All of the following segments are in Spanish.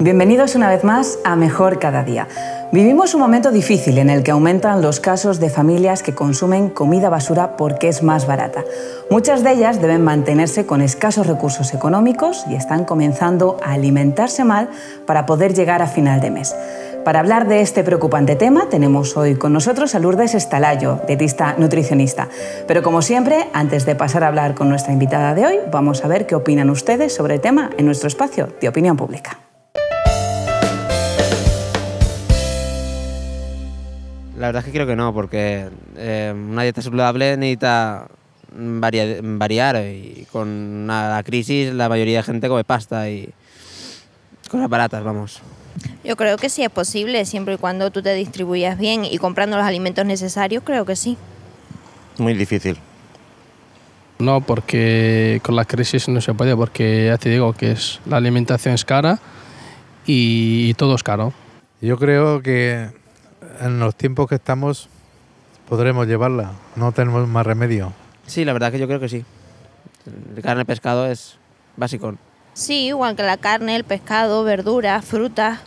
Bienvenidos una vez más a Mejor Cada Día Vivimos un momento difícil en el que aumentan los casos de familias que consumen comida basura porque es más barata. Muchas de ellas deben mantenerse con escasos recursos económicos y están comenzando a alimentarse mal para poder llegar a final de mes. Para hablar de este preocupante tema tenemos hoy con nosotros a Lourdes Estalayo, dietista nutricionista. Pero como siempre, antes de pasar a hablar con nuestra invitada de hoy, vamos a ver qué opinan ustedes sobre el tema en nuestro espacio de opinión pública. La verdad es que creo que no, porque eh, una dieta saludable necesita variar, variar y con una, la crisis la mayoría de gente come pasta y cosas baratas, vamos. Yo creo que sí es posible, siempre y cuando tú te distribuyas bien y comprando los alimentos necesarios, creo que sí. Muy difícil. No, porque con la crisis no se puede, porque ya te digo que es la alimentación es cara y todo es caro. Yo creo que en los tiempos que estamos podremos llevarla. No tenemos más remedio. Sí, la verdad es que yo creo que sí. El carne, pescado es básico. Sí, igual que la carne, el pescado, verduras, frutas,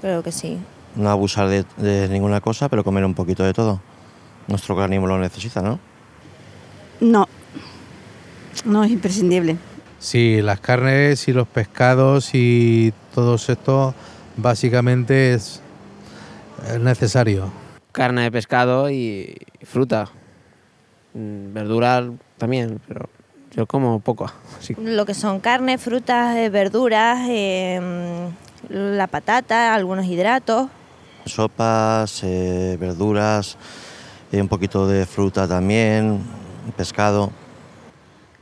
creo que sí. No abusar de, ninguna cosa, pero comer un poquito de todo. Nuestro organismo lo necesita, ¿no? No, no es imprescindible. Sí, las carnes y los pescados y todo esto básicamente es es necesario. Carne de pescado y fruta. Mm, verduras también, pero yo como poco. Lo que son carne, frutas, eh, verduras, em, la patata, algunos hidratos. Sopas, eh, verduras, y eh, un poquito de fruta también, pescado.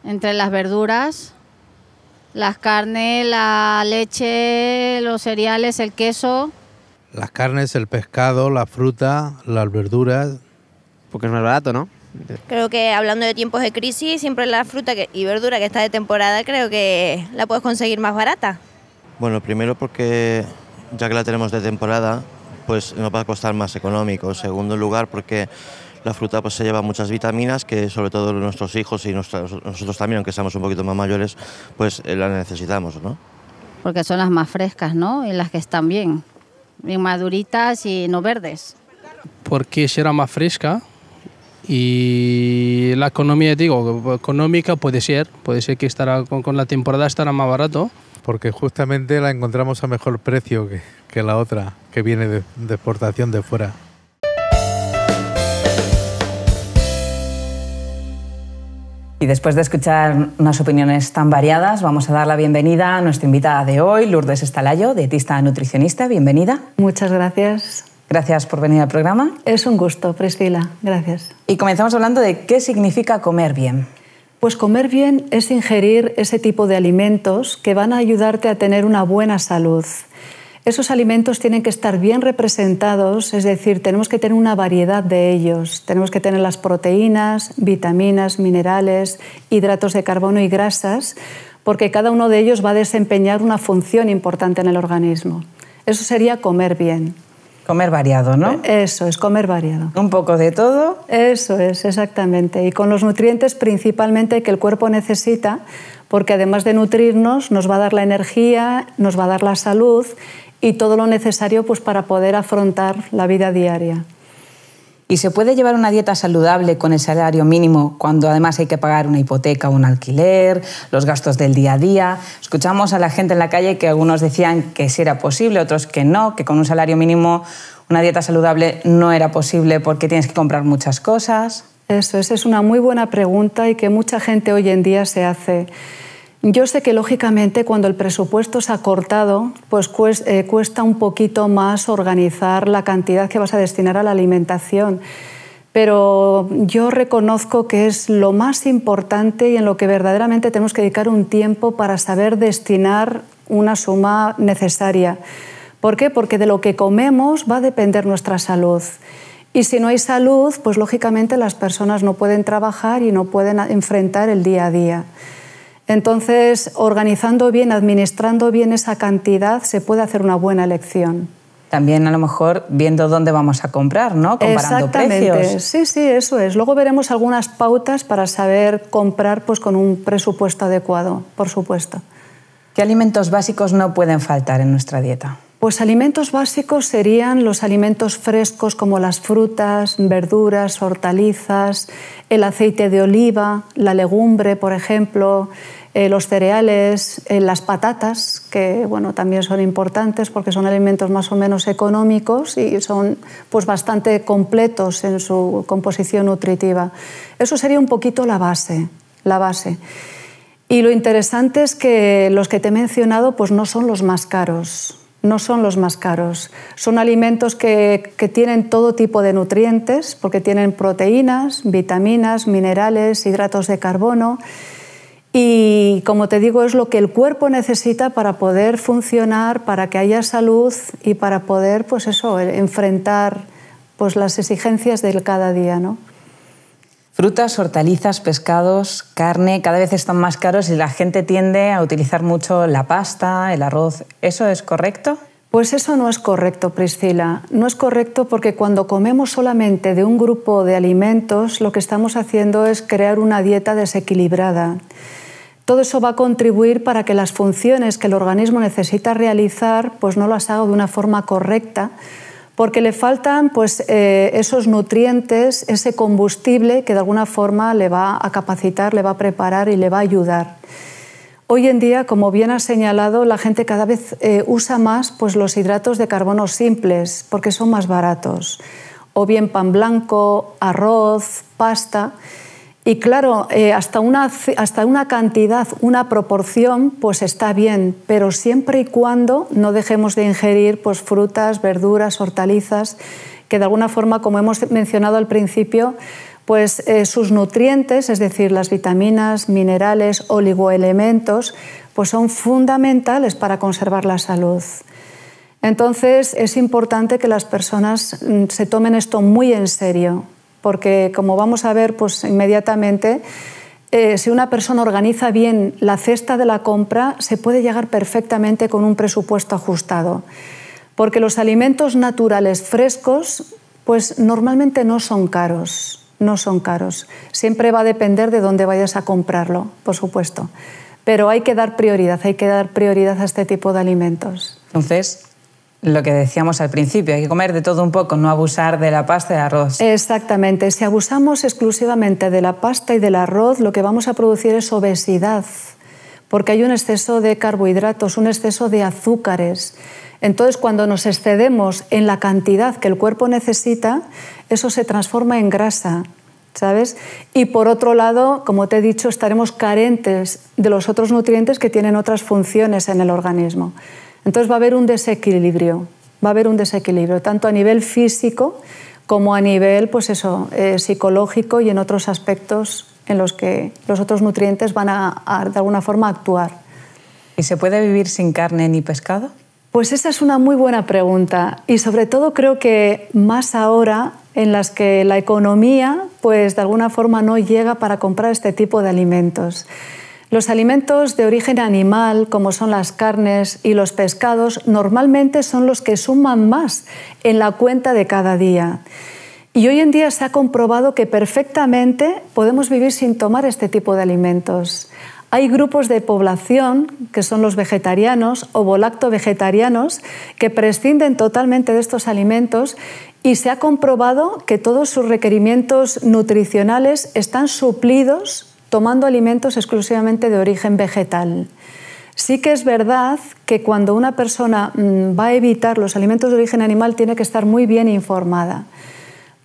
Entre las verduras, las carnes, la leche, los cereales, el queso. Las carnes, el pescado, la fruta, las verduras. Porque es más barato, ¿no? Creo que hablando de tiempos de crisis, siempre la fruta y verdura que está de temporada, creo que la puedes conseguir más barata. Bueno, primero porque ya que la tenemos de temporada, pues nos va a costar más económico. segundo lugar, porque la fruta pues, se lleva muchas vitaminas que sobre todo nuestros hijos y nosotros también, aunque seamos un poquito más mayores, pues eh, la necesitamos, ¿no? Porque son las más frescas, ¿no? Y las que están bien inmaduritas maduritas y no verdes. Porque será más fresca y la economía, digo, económica puede ser, puede ser que estará con, la temporada estará más barato. Porque justamente la encontramos a mejor precio que, que la otra que viene de exportación de fuera. Y después de escuchar unas opiniones tan variadas, vamos a dar la bienvenida a nuestra invitada de hoy, Lourdes Estalayo, dietista nutricionista. Bienvenida. Muchas gracias. Gracias por venir al programa. Es un gusto, Priscila. Gracias. Y comenzamos hablando de qué significa comer bien. Pues comer bien es ingerir ese tipo de alimentos que van a ayudarte a tener una buena salud. Esos alimentos tienen que estar bien representados, es decir, tenemos que tener una variedad de ellos. Tenemos que tener las proteínas, vitaminas, minerales, hidratos de carbono y grasas, porque cada uno de ellos va a desempeñar una función importante en el organismo. Eso sería comer bien. Comer variado, ¿no? Eso es, comer variado. Un poco de todo. Eso es, exactamente. Y con los nutrientes principalmente que el cuerpo necesita, porque además de nutrirnos, nos va a dar la energía, nos va a dar la salud y todo lo necesario pues, para poder afrontar la vida diaria. ¿Y se puede llevar una dieta saludable con el salario mínimo cuando además hay que pagar una hipoteca o un alquiler, los gastos del día a día? Escuchamos a la gente en la calle que algunos decían que sí era posible, otros que no, que con un salario mínimo una dieta saludable no era posible porque tienes que comprar muchas cosas. Eso, esa es una muy buena pregunta y que mucha gente hoy en día se hace. Yo sé que lógicamente cuando el presupuesto se ha cortado, pues eh, cuesta un poquito más organizar la cantidad que vas a destinar a la alimentación, pero yo reconozco que es lo más importante y en lo que verdaderamente tenemos que dedicar un tiempo para saber destinar una suma necesaria. ¿Por qué? Porque de lo que comemos va a depender nuestra salud. Y si no hay salud, pues lógicamente las personas no pueden trabajar y no pueden enfrentar el día a día. Entonces, organizando bien, administrando bien esa cantidad, se puede hacer una buena elección. También a lo mejor viendo dónde vamos a comprar, ¿no? Comparando Exactamente. Sí, sí, eso es. Luego veremos algunas pautas para saber comprar pues, con un presupuesto adecuado, por supuesto. ¿Qué alimentos básicos no pueden faltar en nuestra dieta? Pues alimentos básicos serían los alimentos frescos como las frutas, verduras, hortalizas, el aceite de oliva, la legumbre, por ejemplo, eh, los cereales, eh, las patatas, que bueno, también son importantes porque son alimentos más o menos económicos y son pues, bastante completos en su composición nutritiva. Eso sería un poquito la base, la base. Y lo interesante es que los que te he mencionado pues, no son los más caros no son los más caros. Son alimentos que, que, tienen todo tipo de nutrientes, porque tienen proteínas, vitaminas, minerales, hidratos de carbono. Y como te digo, es lo que el cuerpo necesita para poder funcionar, para que haya salud y para poder, pues eso, e, enfrentar pues las exigencias del cada día, ¿no? Frutas, hortalizas, pescados, carne, cada vez están más caros y la gente tiende a utilizar mucho la pasta, el arroz. ¿Eso es correcto? Pues eso no es correcto, Priscila. No es correcto porque cuando comemos solamente de un grupo de alimentos, lo que estamos haciendo es crear una dieta desequilibrada. Todo eso va a contribuir para que las funciones que el organismo necesita realizar pues no las haga de una forma correcta, porque le faltan pues, eh, esos nutrientes, ese combustible que de alguna forma le va a capacitar, le va a preparar y le va a ayudar. Hoy en día, como bien ha señalado, la gente cada vez eh, usa más pues, los hidratos de carbono simples porque son más baratos, o bien pan blanco, arroz, pasta. Y claro, eh, hasta, una, hasta una cantidad, una proporción, pues está bien, pero siempre y cuando no dejemos de ingerir pues, frutas, verduras, hortalizas, que de alguna forma, como hemos mencionado al principio, pues eh, sus nutrientes, es decir, las vitaminas, minerales, oligoelementos, pues son fundamentales para conservar la salud. Entonces es importante que las personas mm, se tomen esto muy en serio, porque como vamos a ver pues inmediatamente, eh, si una persona organiza bien la cesta de la compra, se puede llegar perfectamente con un presupuesto ajustado, porque los alimentos naturales frescos pues normalmente no son caros, no son caros. Siempre va a depender de dónde vayas a comprarlo, por supuesto. Pero hay que dar prioridad, hay que dar prioridad a este tipo de alimentos. Entonces, lo que decíamos al principio, hay que comer de todo un poco, no abusar de la pasta y del arroz. Exactamente, si abusamos exclusivamente de la pasta y del arroz, lo que vamos a producir es obesidad, porque hay un exceso de carbohidratos, un exceso de azúcares. Entonces, cuando nos excedemos en la cantidad que el cuerpo necesita, eso se transforma en grasa, ¿sabes? Y por otro lado, como te he dicho, estaremos carentes de los otros nutrientes que tienen otras funciones en el organismo. Entonces va a haber un desequilibrio, va a haber un desequilibrio, tanto a nivel físico como a nivel pues eso, eh, psicológico y en otros aspectos en los que los otros nutrientes van a, a, de alguna forma actuar. ¿Y se puede vivir sin carne ni pescado? Pues esa es una muy buena pregunta y sobre todo creo que más ahora en las que la economía pues de alguna forma no llega para comprar este tipo de alimentos. Los alimentos de origen animal, como son las carnes y los pescados, normalmente son los que suman más en la cuenta de cada día. Y hoy en día se ha comprobado que perfectamente podemos vivir sin tomar este tipo de alimentos. Hay grupos de población, que son los vegetarianos o volacto-vegetarianos, que prescinden totalmente de estos alimentos y se ha comprobado que todos sus requerimientos nutricionales están suplidos tomando alimentos exclusivamente de origen vegetal. Sí que es verdad que cuando una persona mm, va a evitar los alimentos de origen animal tiene que estar muy bien informada,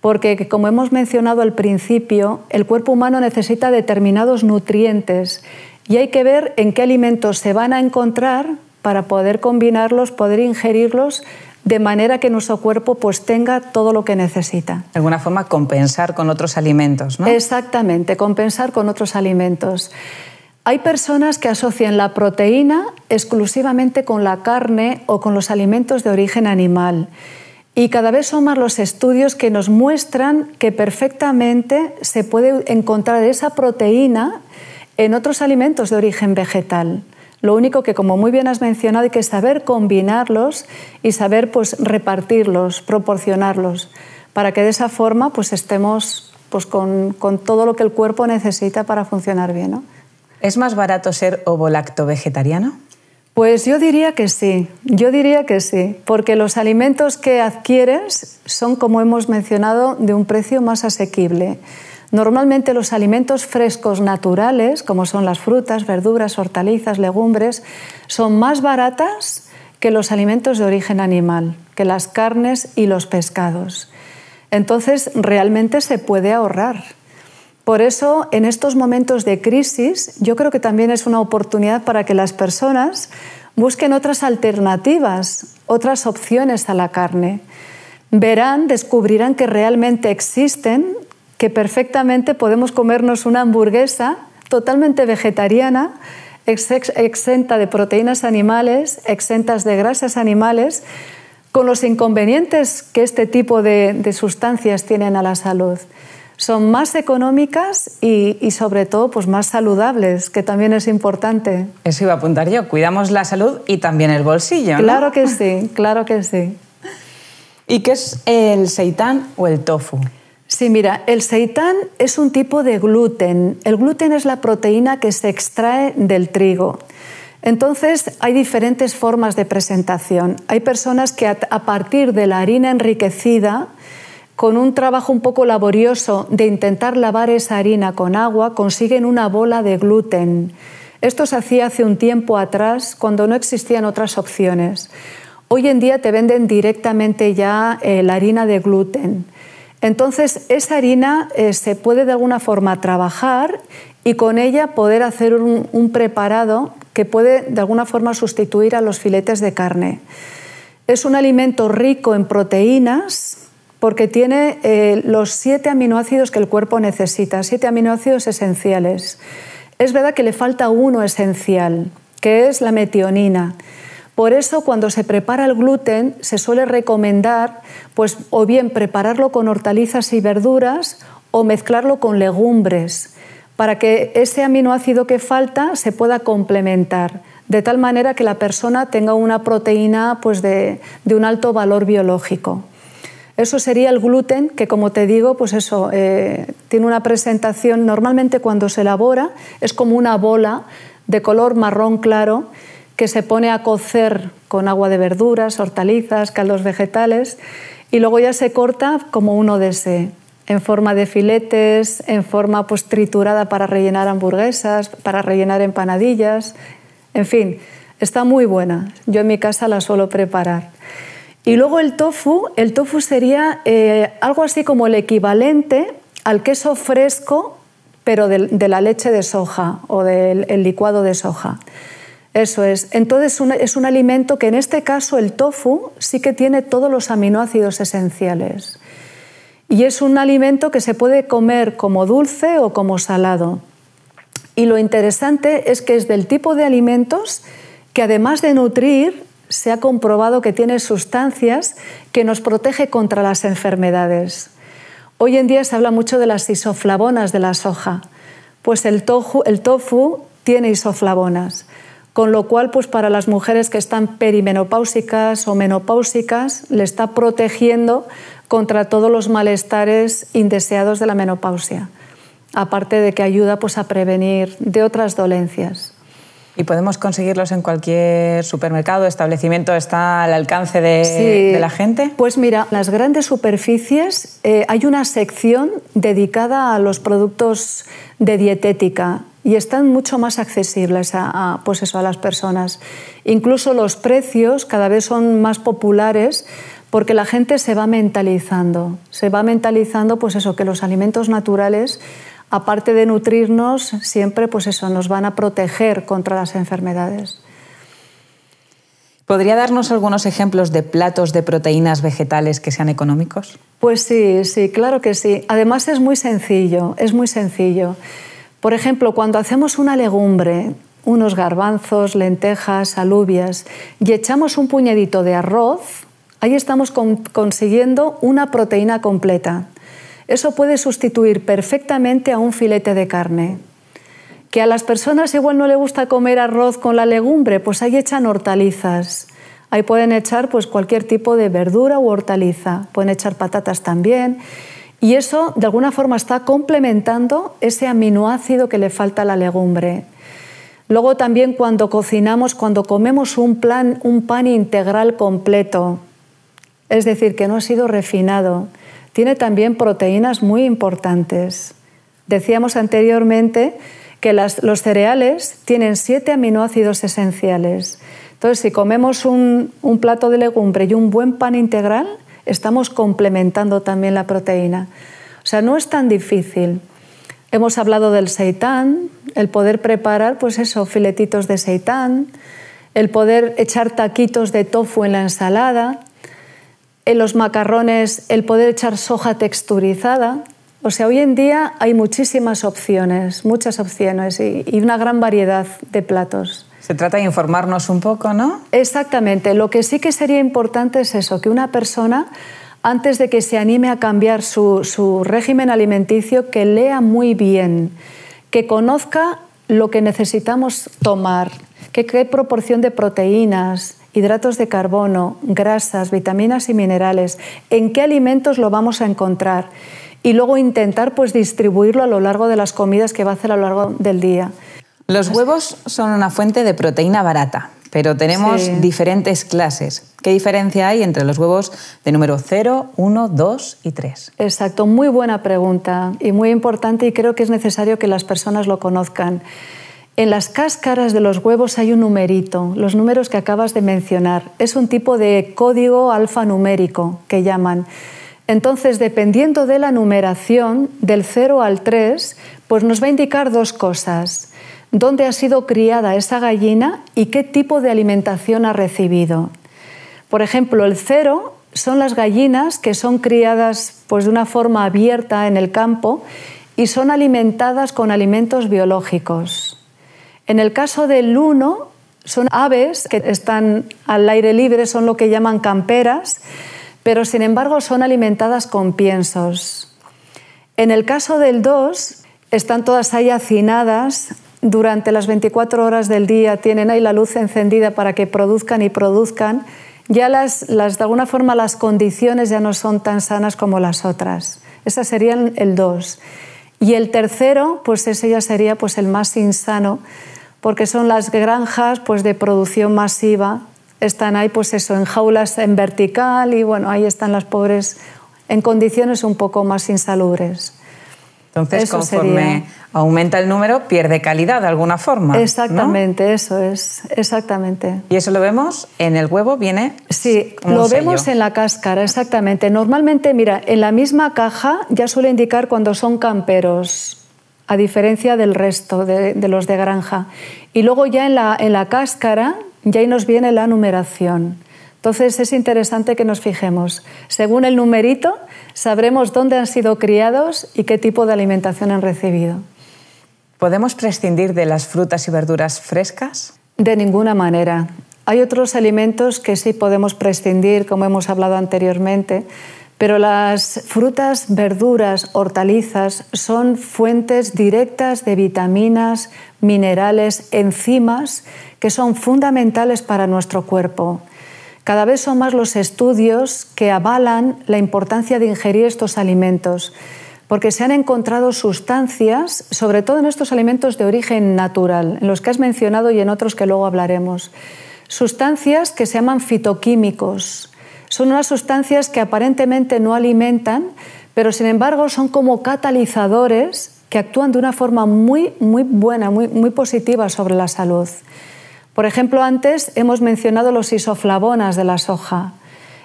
porque como hemos mencionado al principio, el cuerpo humano necesita determinados nutrientes y hay que ver en qué alimentos se van a encontrar para poder combinarlos, poder ingerirlos de manera que nuestro cuerpo pues tenga todo lo que necesita. De alguna forma compensar con otros alimentos, ¿no? Exactamente, compensar con otros alimentos. Hay personas que asocian la proteína exclusivamente con la carne o con los alimentos de origen animal. Y cada vez son más los estudios que nos muestran que perfectamente se puede encontrar esa proteína en otros alimentos de origen vegetal. Lo único que, como muy bien has mencionado, hay que saber combinarlos y saber pues, repartirlos, proporcionarlos, para que de esa forma pues, estemos pues, con, todo lo que el cuerpo necesita para funcionar bien. ¿no? ¿Es más barato ser ovo-lacto vegetariano? Pues yo diría que sí, yo diría que sí, porque los alimentos que adquieres son, como hemos mencionado, de un precio más asequible. Normalmente los alimentos frescos naturales, como son las frutas, verduras, hortalizas, legumbres, son más baratas que los alimentos de origen animal, que las carnes y los pescados. Entonces, realmente se puede ahorrar. Por eso, en estos momentos de crisis, yo creo que también es una oportunidad para que las personas busquen otras alternativas, otras opciones a la carne. Verán, descubrirán que realmente existen que perfectamente podemos comernos una hamburguesa totalmente vegetariana, exenta de proteínas animales, exentas de grasas animales, con los inconvenientes que este tipo de, sustancias tienen a la salud. Son más económicas y, sobre todo pues más saludables, que también es importante. Eso iba a apuntar yo, cuidamos la salud y también el bolsillo. Claro que sí, claro que sí. ¿Y qué es el seitán o el tofu? Sí, mira, el seitán es un tipo de gluten. El gluten es la proteína que se extrae del trigo. Entonces, hay diferentes formas de presentación. Hay personas que a partir de la harina enriquecida, con un trabajo un poco laborioso de intentar lavar esa harina con agua, consiguen una bola de gluten. Esto se hacía hace un tiempo atrás, cuando no existían otras opciones. Hoy en día te venden directamente ya eh, la harina de gluten. Entonces, esa harina eh, se puede de alguna forma trabajar y con ella poder hacer un, preparado que puede de alguna forma sustituir a los filetes de carne. Es un alimento rico en proteínas porque tiene eh, los siete aminoácidos que el cuerpo necesita, siete aminoácidos esenciales. Es verdad que le falta uno esencial, que es la metionina. Por eso cuando se prepara el gluten se suele recomendar pues o bien prepararlo con hortalizas y verduras o mezclarlo con legumbres para que ese aminoácido que falta se pueda complementar de tal manera que la persona tenga una proteína pues de, un alto valor biológico. Eso sería el gluten, que como te digo, pues eso, eh, tiene una presentación, normalmente cuando se elabora es como una bola de color marrón claro que se pone a cocer con agua de verduras, hortalizas, caldos vegetales y luego ya se corta como uno desee, en forma de filetes, en forma pues triturada para rellenar hamburguesas, para rellenar empanadillas, en fin, está muy buena. Yo en mi casa la suelo preparar. Y luego el tofu, el tofu sería eh, algo así como el equivalente al queso fresco, pero de, la leche de soja o del licuado de soja. Eso es. Entonces es un alimento que en este caso el tofu sí que tiene todos los aminoácidos esenciales. Y es un alimento que se puede comer como dulce o como salado. Y lo interesante es que es del tipo de alimentos que además de nutrir, se ha comprobado que tiene sustancias que nos protege contra las enfermedades. Hoy en día se habla mucho de las isoflavonas de la soja, pues el tofu, el tofu tiene isoflavonas con lo cual pues para las mujeres que están perimenopáusicas o menopáusicas le está protegiendo contra todos los malestares indeseados de la menopausia, aparte de que ayuda pues a prevenir de otras dolencias. Y podemos conseguirlos en cualquier supermercado, establecimiento, está al alcance de, la gente. Pues mira, las grandes superficies eh, hay una sección dedicada a los productos de dietética y están mucho más accesibles a, pues eso, a las personas. Incluso los precios cada vez son más populares porque la gente se va mentalizando, se va mentalizando pues eso, que los alimentos naturales, aparte de nutrirnos, siempre pues eso, nos van a proteger contra las enfermedades. ¿Podría darnos algunos ejemplos de platos de proteínas vegetales que sean económicos? Pues sí, sí, claro que sí. Además es muy sencillo, es muy sencillo. Por ejemplo, cuando hacemos una legumbre, unos garbanzos, lentejas, alubias, y echamos un puñadito de arroz, ahí estamos consiguiendo una proteína completa. Eso puede sustituir perfectamente a un filete de carne. Que a las personas igual no le gusta comer arroz con la legumbre, pues ahí echan hortalizas. Ahí pueden echar pues cualquier tipo de verdura u hortaliza. Pueden echar patatas también. Y eso, de alguna forma, está complementando ese aminoácido que le falta a la legumbre. Luego también cuando cocinamos, cuando comemos un, un pan integral completo, es decir, que no ha sido refinado, tiene también proteínas muy importantes. Decíamos anteriormente que los cereales tienen siete aminoácidos esenciales. Entonces, si comemos un plato de legumbre y un buen pan integral, estamos complementando también la proteína. O sea, no es tan difícil. Hemos hablado del seitán, el poder preparar, pues eso, filetitos de seitán, el poder echar taquitos de tofu en la ensalada, en los macarrones el poder echar soja texturizada. O sea, hoy en día hay muchísimas opciones, muchas opciones y una gran variedad de platos. Se trata de informarnos un poco, ¿no? Exactamente. Lo que sí que sería importante es eso, que una persona, antes de que se anime a cambiar su, régimen alimenticio, que lea muy bien, que conozca lo que necesitamos tomar, que qué proporción de proteínas, hidratos de carbono, grasas, vitaminas y minerales, en qué alimentos lo vamos a encontrar y luego intentar pues distribuirlo a lo largo de las comidas que va a hacer a lo largo del día. Los huevos son una fuente de proteína barata, pero tenemos diferentes clases. ¿Qué diferencia hay entre los huevos de número 0, 1, 2 y 3? Exacto, muy buena pregunta y muy importante y creo que es necesario que las personas lo conozcan. En las cáscaras de los huevos hay un numerito, los números que acabas de mencionar. Es un tipo de código alfanumérico que llaman. Entonces, dependiendo de la numeración, del 0 al 3, pues nos va a indicar dos cosas dónde ha sido criada esa gallina y qué tipo de alimentación ha recibido. Por ejemplo, el cero son las gallinas que son criadas pues, de una forma abierta en el campo y son alimentadas con alimentos biológicos. En el caso del uno, son aves que están al aire libre, son lo que llaman camperas, pero sin embargo son alimentadas con piensos. En el caso del 2, están todas ahí hacinadas, durante las 24 horas del día tienen ahí la luz encendida para que produzcan y produzcan, ya las, de alguna forma las condiciones ya no son tan sanas como las otras. Esas serían el dos. Y el tercero, pues ese ya sería pues el más insano, porque son las granjas pues de producción masiva, están ahí pues eso en jaulas en vertical y bueno, ahí están las pobres en condiciones un poco más insalubres. Entonces, conforme aumenta el número, pierde calidad de alguna forma. Exactamente, eso es, exactamente. Y eso lo vemos en el huevo, viene. Sí, lo vemos en la cáscara, exactamente. Normalmente, mira, en la misma caja ya suele indicar cuando son camperos, a diferencia del resto de, de los de granja. Y luego ya en la, en la cáscara, ya ahí nos viene la numeración. Entonces es interesante que nos fijemos. Según el numerito, sabremos dónde han sido criados y qué tipo de alimentación han recibido. ¿Podemos prescindir de las frutas y verduras frescas? De ninguna manera. Hay otros alimentos que sí podemos prescindir, como hemos hablado anteriormente, pero las frutas, verduras, hortalizas son fuentes directas de vitaminas, minerales, enzimas que son fundamentales para nuestro cuerpo. Cada vez son más los estudios que avalan la importancia de ingerir estos alimentos, porque se han encontrado sustancias, sobre todo en estos alimentos de origen natural, en los que has mencionado y en otros que luego hablaremos, sustancias que se llaman fitoquímicos. Son unas sustancias que aparentemente no alimentan, pero sin embargo son como catalizadores que actúan de una forma muy, muy buena, muy, muy positiva sobre la salud. Por ejemplo, antes hemos mencionado los isoflavonas de la soja.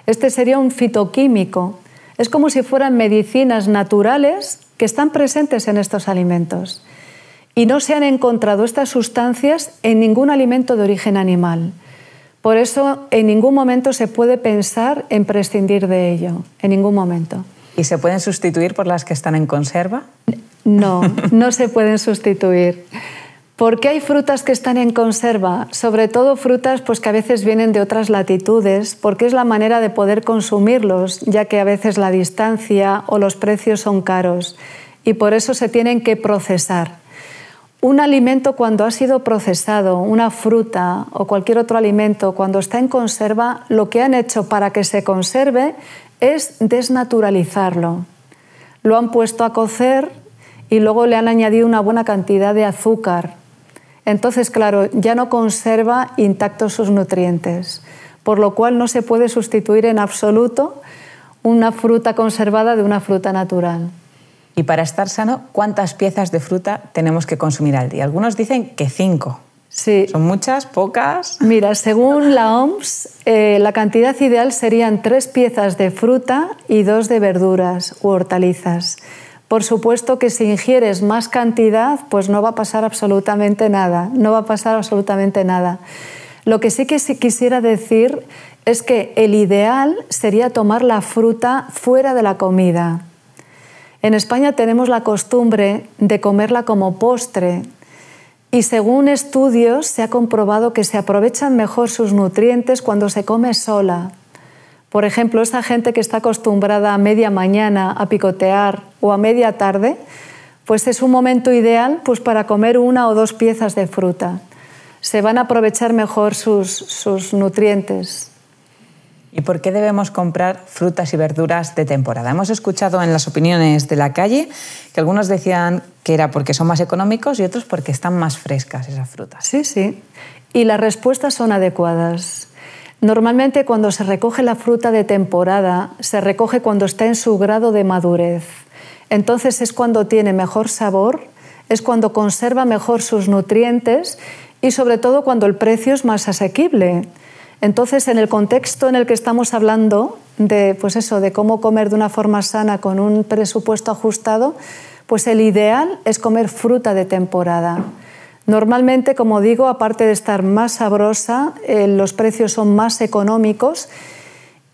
Este sería un fitoquímico. Es como si fueran medicinas naturales que están presentes en estos alimentos. Y no se han encontrado estas sustancias en ningún alimento de origen animal. Por eso en ningún momento se puede pensar en prescindir de ello, en ningún momento. ¿Y se pueden sustituir por las que están en conserva? No, no se pueden sustituir. ¿Por qué hay frutas que están en conserva? Sobre todo frutas pues, que a veces vienen de otras latitudes, porque es la manera de poder consumirlos, ya que a veces la distancia o los precios son caros y por eso se tienen que procesar. Un alimento cuando ha sido procesado, una fruta o cualquier otro alimento, cuando está en conserva, lo que han hecho para que se conserve es desnaturalizarlo. Lo han puesto a cocer y luego le han añadido una buena cantidad de azúcar entonces, claro, ya no conserva intactos sus nutrientes, por lo cual no se puede sustituir en absoluto una fruta conservada de una fruta natural. Y para estar sano, ¿cuántas piezas de fruta tenemos que consumir al día? Algunos dicen que cinco. Sí. ¿Son muchas? ¿Pocas? Mira, según la OMS, eh, la cantidad ideal serían tres piezas de fruta y dos de verduras u hortalizas. Por supuesto que si ingieres más cantidad, pues no va a pasar absolutamente nada, no va a pasar absolutamente nada. Lo que sí que quisiera decir es que el ideal sería tomar la fruta fuera de la comida. En España tenemos la costumbre de comerla como postre y según estudios se ha comprobado que se aprovechan mejor sus nutrientes cuando se come sola. Por ejemplo, esa gente que está acostumbrada a media mañana a picotear o a media tarde, pues es un momento ideal pues para comer una o dos piezas de fruta. Se van a aprovechar mejor sus nutrientes. ¿Y por qué debemos comprar frutas y verduras de temporada? Hemos escuchado en las opiniones de la calle que algunos decían que era porque son más económicos y otros porque están más frescas esas frutas. Sí, sí. Y las respuestas son adecuadas. Normalmente cuando se recoge la fruta de temporada, se recoge cuando está en su grado de madurez. Entonces es cuando tiene mejor sabor, es cuando conserva mejor sus nutrientes y sobre todo cuando el precio es más asequible. Entonces, en el contexto en el que estamos hablando de, pues eso, de cómo comer de una forma sana con un presupuesto ajustado, pues el ideal es comer fruta de temporada. Normalmente, como digo, aparte de estar más sabrosa, eh, los precios son más económicos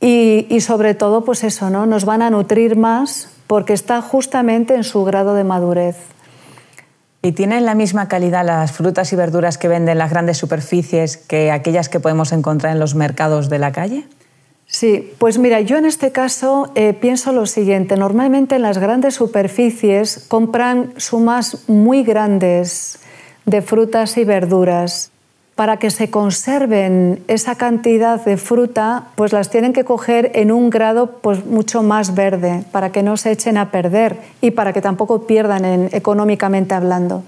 y, sobre todo, pues eso, ¿no? Nos van a nutrir más porque está justamente en su grado de madurez. ¿Y tienen la misma calidad las frutas y verduras que venden las grandes superficies que aquellas que podemos encontrar en los mercados de la calle? Sí, pues mira, yo en este caso eh, pienso lo siguiente. Normalmente en las grandes superficies compran sumas muy grandes de frutas y verduras. Para que se conserven esa cantidad de fruta, pues las tienen que coger en un grado pues, mucho más verde, para que no se echen a perder y para que tampoco pierdan económicamente hablando.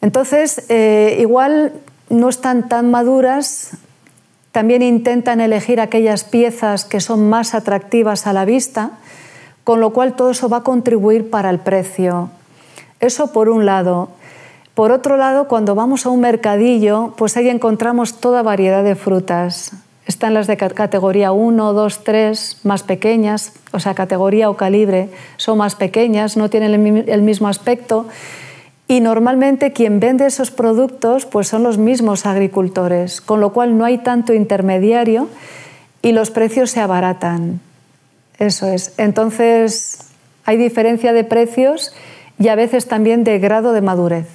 Entonces, eh, igual no están tan maduras, también intentan elegir aquellas piezas que son más atractivas a la vista, con lo cual todo eso va a contribuir para el precio. Eso por un lado. Por otro lado, cuando vamos a un mercadillo, pues ahí encontramos toda variedad de frutas. Están las de categoría 1, 2, 3, más pequeñas, o sea, categoría o calibre, son más pequeñas, no tienen el mismo aspecto. Y normalmente quien vende esos productos pues son los mismos agricultores, con lo cual no hay tanto intermediario y los precios se abaratan. Eso es. Entonces hay diferencia de precios y a veces también de grado de madurez.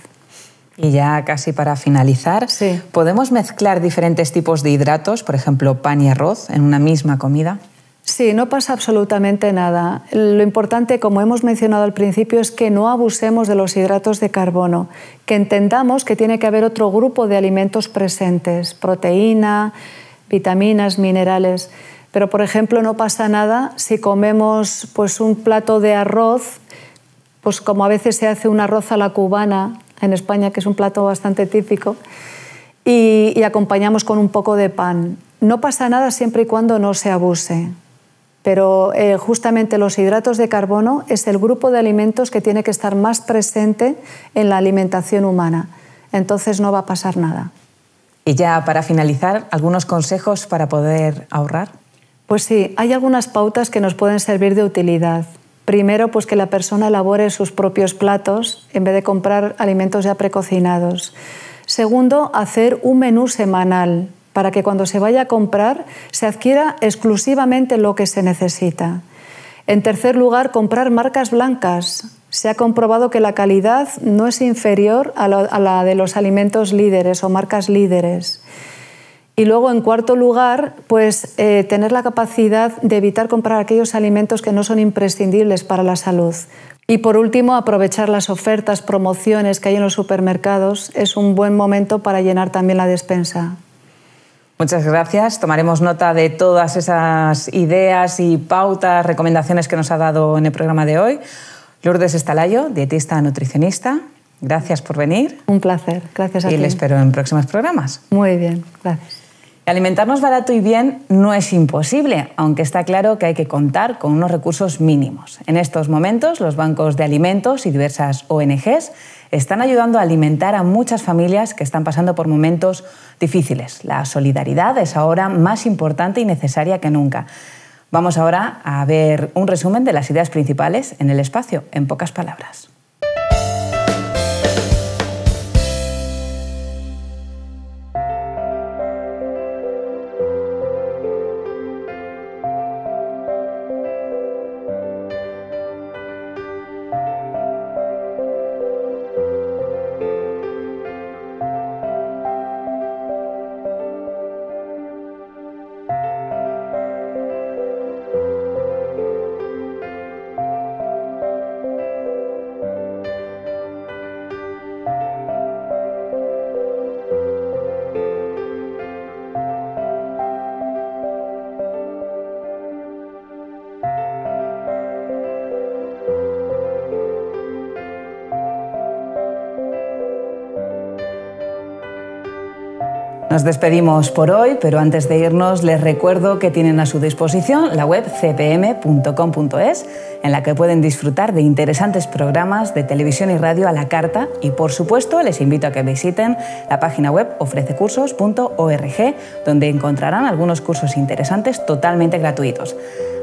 Y ya casi para finalizar, ¿podemos mezclar diferentes tipos de hidratos, por ejemplo, pan y arroz, en una misma comida? Sí, no pasa absolutamente nada. Lo importante, como hemos mencionado al principio, es que no abusemos de los hidratos de carbono, que entendamos que tiene que haber otro grupo de alimentos presentes, proteína, vitaminas, minerales. Pero, por ejemplo, no pasa nada si comemos pues, un plato de arroz, pues como a veces se hace un arroz a la cubana, en España, que es un plato bastante típico, y, acompañamos con un poco de pan. No pasa nada siempre y cuando no se abuse, pero eh, justamente los hidratos de carbono es el grupo de alimentos que tiene que estar más presente en la alimentación humana. Entonces no va a pasar nada. Y ya para finalizar, ¿algunos consejos para poder ahorrar? Pues sí, hay algunas pautas que nos pueden servir de utilidad. Primero, pues que la persona elabore sus propios platos en vez de comprar alimentos ya precocinados. Segundo, hacer un menú semanal para que cuando se vaya a comprar se adquiera exclusivamente lo que se necesita. En tercer lugar, comprar marcas blancas. Se ha comprobado que la calidad no es inferior a la de los alimentos líderes o marcas líderes. Y luego, en cuarto lugar, pues eh, tener la capacidad de evitar comprar aquellos alimentos que no son imprescindibles para la salud. Y por último, aprovechar las ofertas, promociones que hay en los supermercados. Es un buen momento para llenar también la despensa. Muchas gracias. Tomaremos nota de todas esas ideas y pautas, recomendaciones que nos ha dado en el programa de hoy. Lourdes Estalayo, dietista nutricionista. Gracias por venir. Un placer. Gracias a ti. Y le espero en próximos programas. Muy bien. Gracias alimentarnos barato y bien no es imposible, aunque está claro que hay que contar con unos recursos mínimos. En estos momentos, los bancos de alimentos y diversas ONGs están ayudando a alimentar a muchas familias que están pasando por momentos difíciles. La solidaridad es ahora más importante y necesaria que nunca. Vamos ahora a ver un resumen de las ideas principales en el espacio, en pocas palabras. Nos despedimos por hoy, pero antes de irnos les recuerdo que tienen a su disposición la web cpm.com.es, en la que pueden disfrutar de interesantes programas de televisión y radio a la carta y por supuesto les invito a que visiten la página web ofrececursos.org, donde encontrarán algunos cursos interesantes totalmente gratuitos.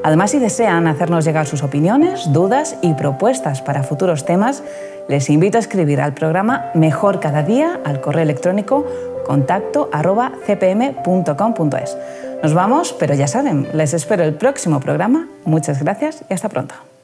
Además, si desean hacernos llegar sus opiniones, dudas y propuestas para futuros temas, les invito a escribir al programa Mejor Cada Día al correo electrónico contacto arroba cpm.com.es. Nos vamos, pero ya saben, les espero el próximo programa. Muchas gracias y hasta pronto.